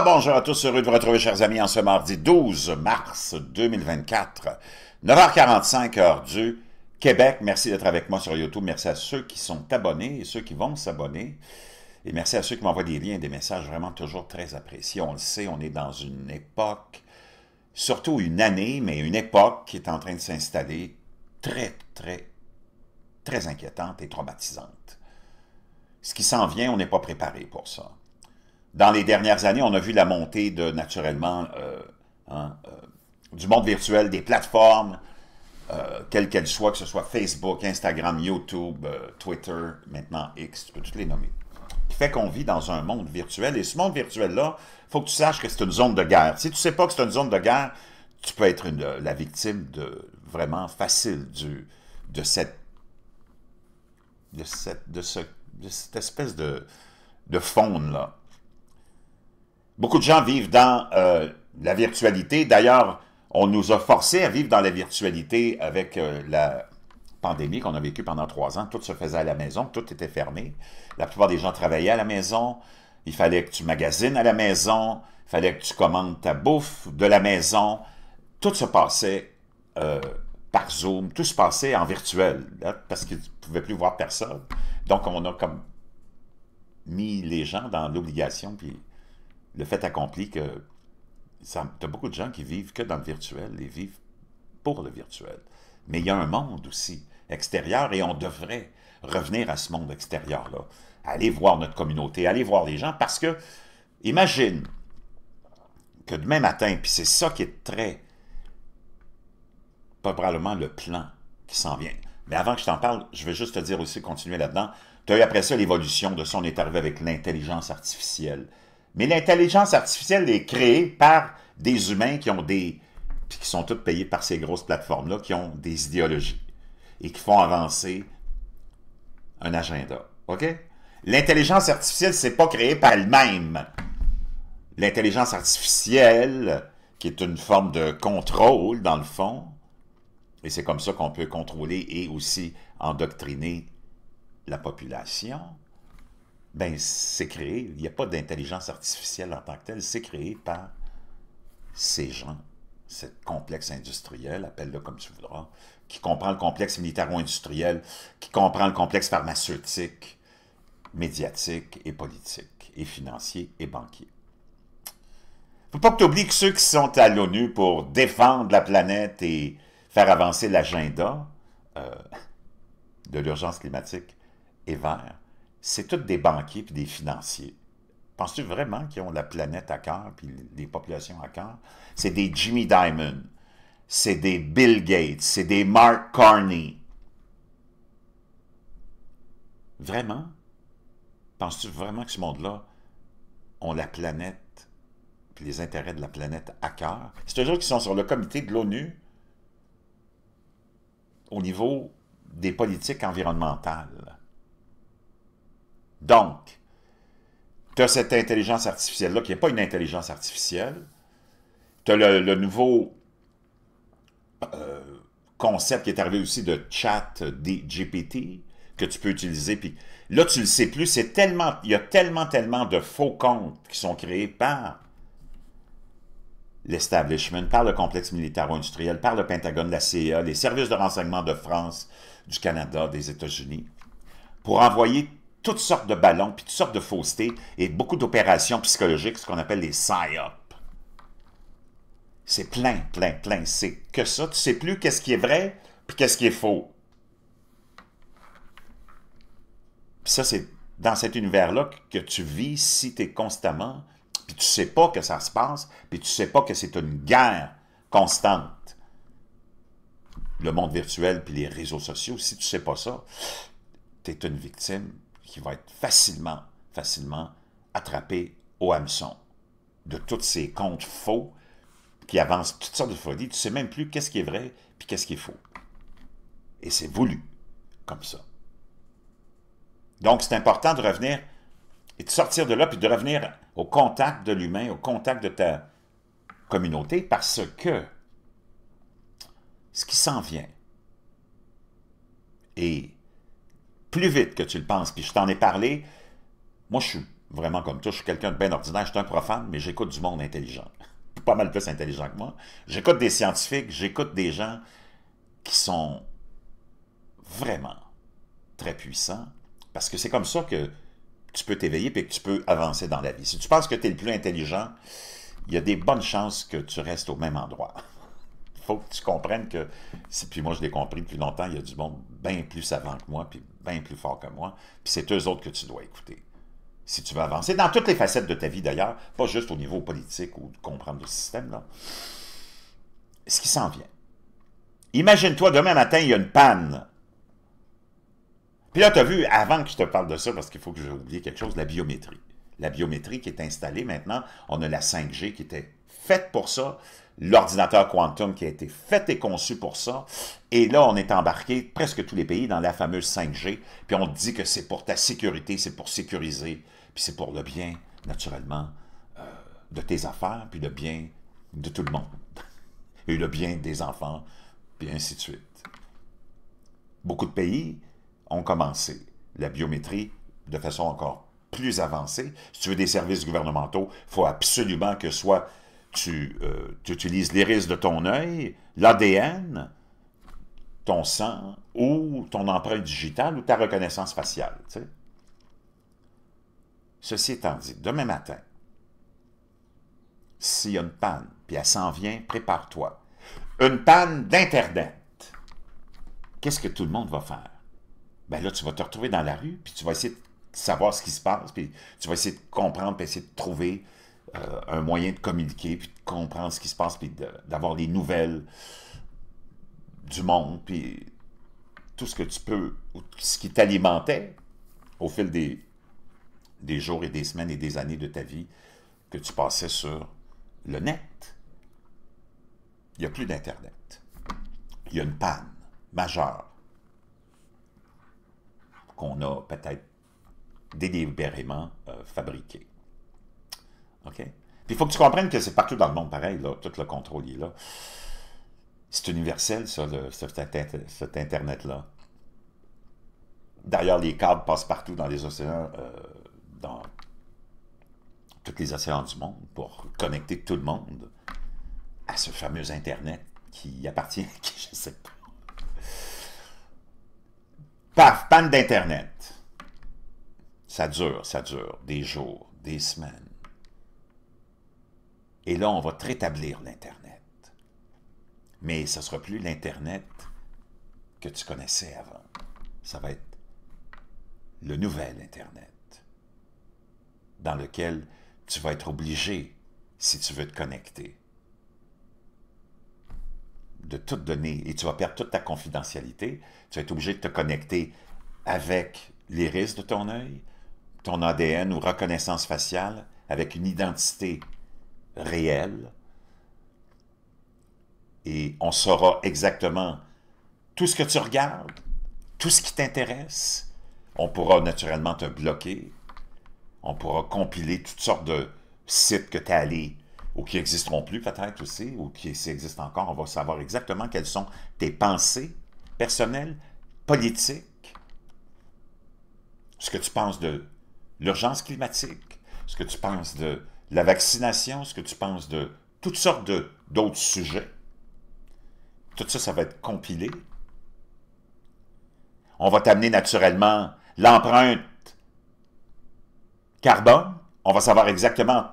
Ah, bonjour à tous, heureux de vous retrouver, chers amis, en ce mardi 12 mars 2024, 9h45, heure du Québec. Merci d'être avec moi sur YouTube. Merci à ceux qui sont abonnés et ceux qui vont s'abonner. Et merci à ceux qui m'envoient des liens, des messages vraiment toujours très appréciés. On le sait, on est dans une époque, surtout une année, mais une époque qui est en train de s'installer très, très, très inquiétante et traumatisante. Ce qui s'en vient, on n'est pas préparé pour ça dans les dernières années, on a vu la montée de, naturellement, euh, hein, euh, du monde virtuel, des plateformes, euh, quelles qu'elles soient, que ce soit Facebook, Instagram, YouTube, Twitter, maintenant X, tu peux toutes les nommer, qui fait qu'on vit dans un monde virtuel. Et ce monde virtuel-là, il faut que tu saches que c'est une zone de guerre. Si tu ne sais pas que c'est une zone de guerre, tu peux être la victime de, vraiment facile de cette de, cette, espèce de, de faune-là. Beaucoup de gens vivent dans euh, la virtualité. D'ailleurs, on nous a forcés à vivre dans la virtualité avec euh, la pandémie qu'on a vécue pendant trois ans. Tout se faisait à la maison, tout était fermé. La plupart des gens travaillaient à la maison. Il fallait que tu magasines à la maison. Il fallait que tu commandes ta bouffe de la maison. Tout se passait euh, par Zoom. Tout se passait en virtuel parce qu'ils ne pouvaient plus voir personne. Donc, on a comme mis les gens dans l'obligation, puis le fait accompli que tu as beaucoup de gens qui vivent que dans le virtuel et vivent pour le virtuel. Mais il y a un monde aussi extérieur et on devrait revenir à ce monde extérieur-là. Aller voir notre communauté, aller voir les gens parce que, imagine que demain matin, puis c'est ça qui est très probablement le plan qui s'en vient. Mais avant que je t'en parle, je veux juste te dire aussi, continuer là-dedans, tu as eu après ça l'évolution de son on est arrivé avec l'intelligence artificielle, mais l'intelligence artificielle est créée par des humains qui ont des. qui sont tous payés par ces grosses plateformes-là, qui ont des idéologies et qui font avancer un agenda. OK? L'intelligence artificielle, n'est pas créé par elle-même. L'intelligence artificielle, qui est une forme de contrôle, dans le fond, et c'est comme ça qu'on peut contrôler et aussi endoctriner la population, ben c'est créé, il n'y a pas d'intelligence artificielle en tant que telle, c'est créé par ces gens, ce complexe industriel, appelle-le comme tu voudras, qui comprend le complexe militaro-industriel, qui comprend le complexe pharmaceutique, médiatique et politique, et financier et banquier. Faut pas que tu oublies que ceux qui sont à l'ONU pour défendre la planète et faire avancer l'agenda euh, de l'urgence climatique est vert c'est tous des banquiers et des financiers. Penses-tu vraiment qu'ils ont la planète à cœur puis les populations à cœur? C'est des Jimmy Diamond, c'est des Bill Gates, c'est des Mark Carney. Vraiment? Penses-tu vraiment que ce monde-là a la planète puis les intérêts de la planète à cœur? C'est toujours qui sont sur le comité de l'ONU au niveau des politiques environnementales. Donc, tu as cette intelligence artificielle-là, qui n'est pas une intelligence artificielle. Tu as le, nouveau euh, concept qui est arrivé aussi de chat euh, des GPT que tu peux utiliser. Puis là, tu le sais plus. C'est tellement, il y a tellement, tellement de faux comptes qui sont créés par l'establishment, par le complexe militaro-industriel, par le Pentagone, la CIA, e les services de renseignement de France, du Canada, des États-Unis, pour envoyer toutes sortes de ballons, puis toutes sortes de faussetés, et beaucoup d'opérations psychologiques, ce qu'on appelle les psy-up. C'est plein, plein, plein. C'est que ça. Tu ne sais plus qu'est-ce qui est vrai, puis qu'est-ce qui est faux. Puis ça, c'est dans cet univers-là que tu vis si tu es constamment, puis tu ne sais pas que ça se passe, puis tu ne sais pas que c'est une guerre constante. Le monde virtuel, puis les réseaux sociaux, si tu ne sais pas ça, tu es une victime qui va être facilement, facilement attrapé au hameçon de tous ces comptes faux qui avancent toutes sortes de folies. Tu ne sais même plus qu'est-ce qui est vrai puis qu'est-ce qui est faux. Et c'est voulu comme ça. Donc, c'est important de revenir et de sortir de là puis de revenir au contact de l'humain, au contact de ta communauté parce que ce qui s'en vient, et plus vite que tu le penses. Puis je t'en ai parlé. Moi, je suis vraiment comme toi. Je suis quelqu'un de bien ordinaire. Je suis un profane, mais j'écoute du monde intelligent. Pas mal plus intelligent que moi. J'écoute des scientifiques. J'écoute des gens qui sont vraiment très puissants. Parce que c'est comme ça que tu peux t'éveiller et que tu peux avancer dans la vie. Si tu penses que tu es le plus intelligent, il y a des bonnes chances que tu restes au même endroit. faut que tu comprennes que, puis moi je l'ai compris depuis longtemps, il y a du monde bien plus savant que moi, puis bien plus fort que moi, puis c'est eux autres que tu dois écouter. Si tu veux avancer, dans toutes les facettes de ta vie d'ailleurs, pas juste au niveau politique ou de comprendre le système, là. Ce qui s'en vient. Imagine-toi, demain matin, il y a une panne. Puis là, tu as vu, avant que je te parle de ça, parce qu'il faut que j'ai oublié quelque chose, la biométrie. La biométrie qui est installée maintenant, on a la 5G qui était faite pour ça l'ordinateur quantum qui a été fait et conçu pour ça. Et là, on est embarqué, presque tous les pays, dans la fameuse 5G, puis on dit que c'est pour ta sécurité, c'est pour sécuriser, puis c'est pour le bien, naturellement, euh, de tes affaires, puis le bien de tout le monde, et le bien des enfants, puis ainsi de suite. Beaucoup de pays ont commencé la biométrie de façon encore plus avancée. Si tu veux des services gouvernementaux, il faut absolument que ce soit euh, tu, utilises l'iris de ton œil, l'ADN, ton sang, ou ton empreinte digitale, ou ta reconnaissance faciale. Ceci étant dit, demain matin, s'il y a une panne, puis elle s'en vient, prépare-toi. Une panne d'Internet. Qu'est-ce que tout le monde va faire? Ben là, tu vas te retrouver dans la rue, puis tu vas essayer de savoir ce qui se passe, puis tu vas essayer de comprendre, puis essayer de trouver euh, un moyen de communiquer, puis de comprendre ce qui se passe, puis d'avoir les des nouvelles du monde, puis tout ce que tu peux, ou ce qui t'alimentait au fil des, des jours et des semaines et des années de ta vie que tu passais sur le net. Il n'y a plus d'Internet. Il y a une panne majeure qu'on a peut-être délibérément euh, fabriquée. OK? il faut que tu comprennes que c'est partout dans le monde pareil, là, tout le contrôle est là. C'est universel, ça, cet, Internet-là. D'ailleurs, les câbles passent partout dans les océans, euh, dans tous les océans du monde, pour connecter tout le monde à ce fameux Internet qui appartient, à qui, je sais pas. Paf, panne d'Internet. Ça dure, ça dure, des jours, des semaines et là, on va rétablir l'Internet. Mais ce ne sera plus l'Internet que tu connaissais avant. Ça va être le nouvel Internet dans lequel tu vas être obligé, si tu veux te connecter, de tout donner et tu vas perdre toute ta confidentialité. Tu vas être obligé de te connecter avec l'iris de ton œil, ton ADN ou reconnaissance faciale, avec une identité réel et on saura exactement tout ce que tu regardes, tout ce qui t'intéresse. On pourra naturellement te bloquer. On pourra compiler toutes sortes de sites que tu as allé ou qui n'existeront plus peut-être aussi, ou qui existent encore. On va savoir exactement quelles sont tes pensées personnelles, politiques, ce que tu penses de l'urgence climatique, ce que tu penses de la vaccination, ce que tu penses de toutes sortes d'autres sujets. Tout ça, ça va être compilé. On va t'amener naturellement l'empreinte carbone. On va savoir exactement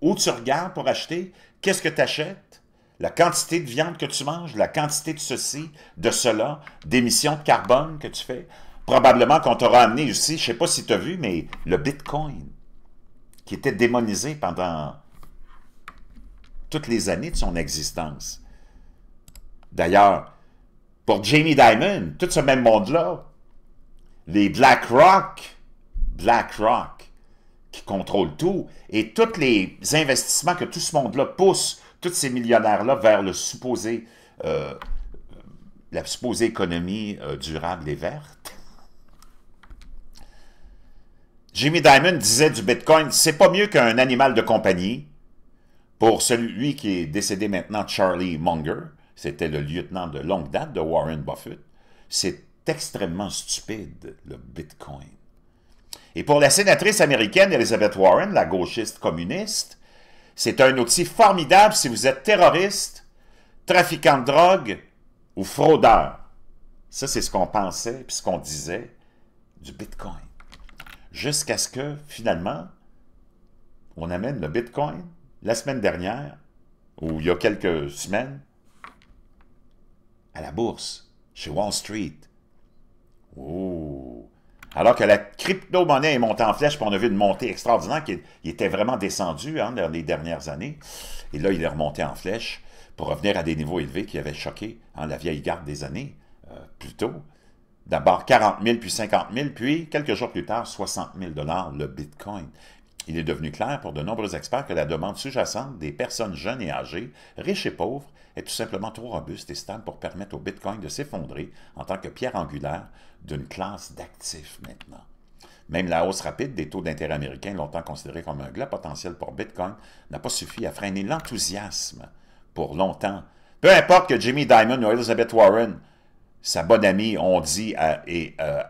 où tu regardes pour acheter, qu'est-ce que tu achètes, la quantité de viande que tu manges, la quantité de ceci, de cela, d'émissions de carbone que tu fais. Probablement qu'on t'aura amené aussi, je ne sais pas si tu as vu, mais le Bitcoin qui était démonisé pendant toutes les années de son existence. D'ailleurs, pour Jamie Dimon, tout ce même monde-là, les Black Rock, Black Rock, qui contrôle tout, et tous les investissements que tout ce monde-là pousse, tous ces millionnaires-là, vers euh, la supposée économie euh, durable et verte, Jimmy Diamond disait du Bitcoin, c'est pas mieux qu'un animal de compagnie. Pour celui qui est décédé maintenant, Charlie Munger, c'était le lieutenant de longue date de Warren Buffett, c'est extrêmement stupide, le Bitcoin. Et pour la sénatrice américaine Elizabeth Warren, la gauchiste communiste, c'est un outil formidable si vous êtes terroriste, trafiquant de drogue ou fraudeur. Ça, c'est ce qu'on pensait, et ce qu'on disait du Bitcoin. Jusqu'à ce que, finalement, on amène le Bitcoin la semaine dernière, ou il y a quelques semaines, à la bourse, chez Wall Street. Alors que la crypto-monnaie est montée en flèche, puis on a vu une montée extraordinaire qui était vraiment descendue hein, dans les dernières années. Et là, il est remonté en flèche pour revenir à des niveaux élevés qui avaient choqué hein, la vieille garde des années plutôt. Euh, plus tôt. D'abord 40 000, puis 50 000, puis quelques jours plus tard, 60 000 le Bitcoin. Il est devenu clair pour de nombreux experts que la demande sous-jacente des personnes jeunes et âgées, riches et pauvres, est tout simplement trop robuste et stable pour permettre au Bitcoin de s'effondrer en tant que pierre angulaire d'une classe d'actifs maintenant. Même la hausse rapide des taux d'intérêt américains, longtemps considérés comme un glas potentiel pour Bitcoin, n'a pas suffi à freiner l'enthousiasme pour longtemps. Peu importe que Jimmy Diamond ou Elizabeth Warren sa bonne amie, on dit, a, et, euh,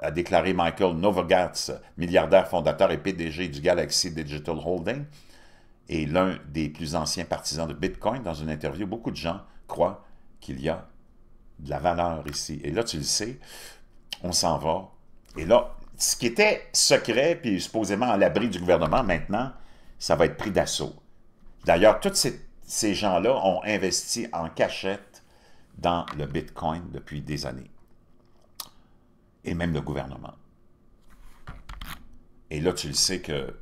a, déclaré Michael Novogratz, milliardaire fondateur et PDG du Galaxy Digital Holding, et l'un des plus anciens partisans de Bitcoin, dans une interview, beaucoup de gens croient qu'il y a de la valeur ici. Et là, tu le sais, on s'en va. Et là, ce qui était secret, puis supposément à l'abri du gouvernement, maintenant, ça va être pris d'assaut. D'ailleurs, tous ces, ces gens-là ont investi en cachette dans le Bitcoin depuis des années. Et même le gouvernement. Et là, tu le sais que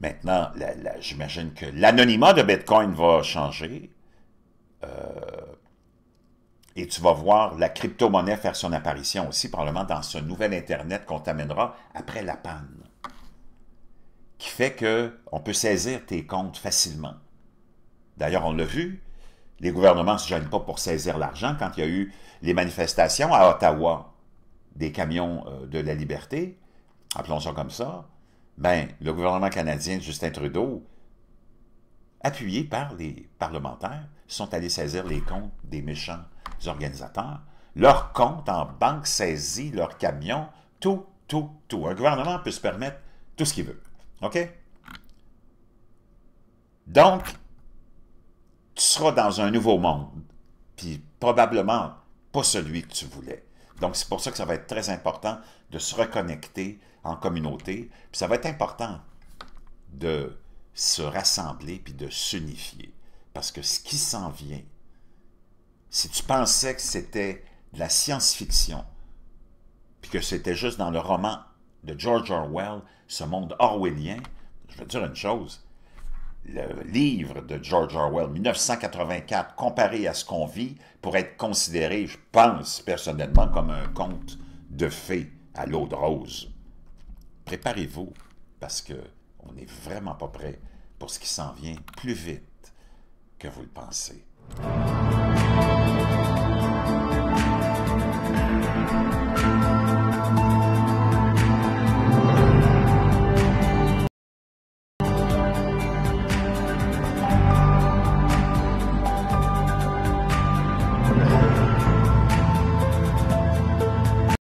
maintenant, j'imagine que l'anonymat de Bitcoin va changer. Euh, et tu vas voir la crypto-monnaie faire son apparition aussi, probablement dans ce nouvel Internet qu'on t'amènera après la panne. Qui fait qu'on peut saisir tes comptes facilement. D'ailleurs, on l'a vu, les gouvernements ne se gênent pas pour saisir l'argent. Quand il y a eu les manifestations à Ottawa des camions euh, de la liberté, appelons ça comme ça, ben, le gouvernement canadien Justin Trudeau, appuyé par les parlementaires, sont allés saisir les comptes des méchants organisateurs, leurs comptes en banque saisie, leurs camions, tout, tout, tout. Un gouvernement peut se permettre tout ce qu'il veut. OK? Donc, tu seras dans un nouveau monde, puis probablement pas celui que tu voulais. Donc, c'est pour ça que ça va être très important de se reconnecter en communauté, puis ça va être important de se rassembler puis de s'unifier. Parce que ce qui s'en vient, si tu pensais que c'était de la science-fiction, puis que c'était juste dans le roman de George Orwell, ce monde orwellien, je veux dire une chose, le livre de George Orwell, 1984, comparé à ce qu'on vit, pourrait être considéré, je pense personnellement, comme un conte de fées à l'eau de rose. Préparez-vous, parce que on n'est vraiment pas prêt pour ce qui s'en vient plus vite que vous le pensez.